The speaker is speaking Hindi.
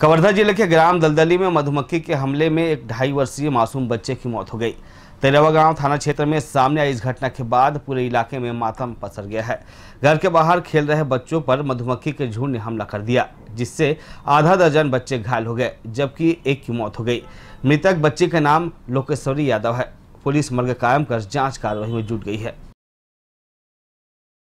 कवर्धा जिले के ग्राम दलदली में मधुमक्खी के हमले में एक ढाई वर्षीय मासूम बच्चे की मौत हो गई तेरवा गांव थाना क्षेत्र में सामने आई इस घटना के बाद पूरे इलाके में मातम पसर गया है घर के बाहर खेल रहे बच्चों पर मधुमक्खी के झुंड ने हमला कर दिया जिससे आधा दर्जन बच्चे घायल हो गए जबकि एक की मौत हो गई मृतक बच्चे का नाम लोकेश्वरी यादव है पुलिस मर्ग कायम कर जांच कार्रवाई में जुट गई है